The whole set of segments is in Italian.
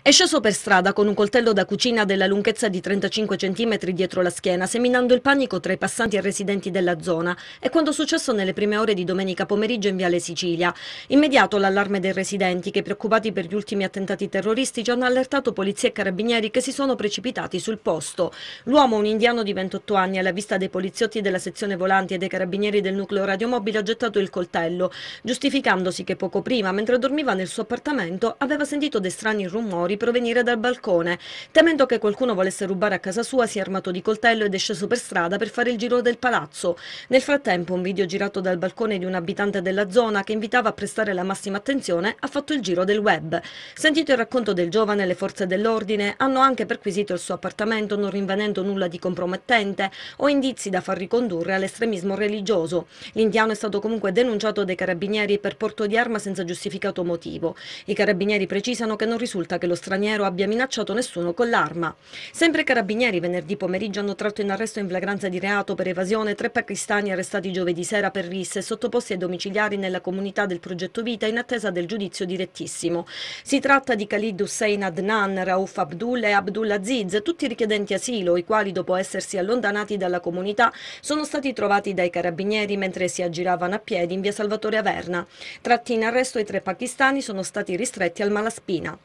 È sceso per strada con un coltello da cucina della lunghezza di 35 cm dietro la schiena, seminando il panico tra i passanti e residenti della zona. È quanto successo nelle prime ore di domenica pomeriggio in Viale Sicilia. Immediato l'allarme dei residenti che, preoccupati per gli ultimi attentati terroristici, hanno allertato polizia e carabinieri che si sono precipitati sul posto. L'uomo, un indiano di 28 anni, alla vista dei poliziotti della sezione volanti e dei carabinieri del nucleo radiomobile, ha gettato il coltello, giustificandosi che poco prima, mentre dormiva nel suo appartamento, aveva sentito dei strani rumori rumori provenire dal balcone. Temendo che qualcuno volesse rubare a casa sua, si è armato di coltello ed è sceso per strada per fare il giro del palazzo. Nel frattempo un video girato dal balcone di un abitante della zona che invitava a prestare la massima attenzione ha fatto il giro del web. Sentito il racconto del giovane, le forze dell'ordine hanno anche perquisito il suo appartamento non rinvenendo nulla di compromettente o indizi da far ricondurre all'estremismo religioso. L'indiano è stato comunque denunciato dai carabinieri per porto di arma senza giustificato motivo. I carabinieri precisano che non risulta che lo straniero abbia minacciato nessuno con l'arma. Sempre i carabinieri venerdì pomeriggio hanno tratto in arresto in flagranza di reato per evasione tre pakistani arrestati giovedì sera per risse sottoposti ai domiciliari nella comunità del progetto Vita in attesa del giudizio direttissimo. Si tratta di Khalid Hussein Adnan, Rauf Abdul e Abdul Aziz, tutti richiedenti asilo, i quali dopo essersi allontanati dalla comunità sono stati trovati dai carabinieri mentre si aggiravano a piedi in via Salvatore Averna. Tratti in arresto i tre pakistani sono stati ristretti al Malaspina.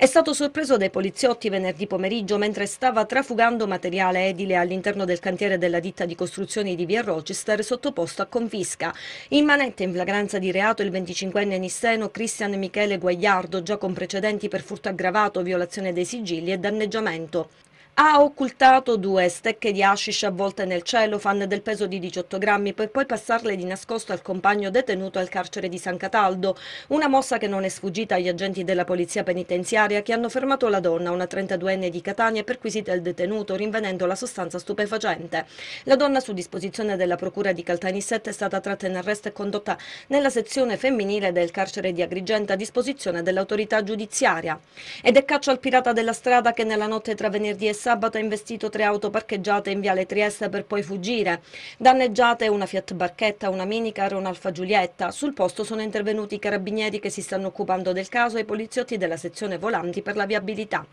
È stato sorpreso dai poliziotti venerdì pomeriggio mentre stava trafugando materiale edile all'interno del cantiere della ditta di costruzioni di via Rochester sottoposto a confisca. In manetta in flagranza di reato il 25enne nisseno Cristian Michele Guagliardo, già con precedenti per furto aggravato, violazione dei sigilli e danneggiamento ha occultato due stecche di hashish avvolte nel cellophane del peso di 18 grammi per poi passarle di nascosto al compagno detenuto al carcere di San Cataldo, una mossa che non è sfuggita agli agenti della polizia penitenziaria che hanno fermato la donna, una 32enne di Catania, perquisita il detenuto rinvenendo la sostanza stupefacente. La donna su disposizione della procura di Caltanissette è stata tratta in arresto e condotta nella sezione femminile del carcere di Agrigenta a disposizione dell'autorità giudiziaria. Ed è caccia al pirata della strada che nella notte tra venerdì e sabato sabato ha investito tre auto parcheggiate in Viale Trieste per poi fuggire. Danneggiate una Fiat Barchetta, una minicar e un'Alfa Giulietta. Sul posto sono intervenuti i carabinieri che si stanno occupando del caso e i poliziotti della sezione volanti per la viabilità.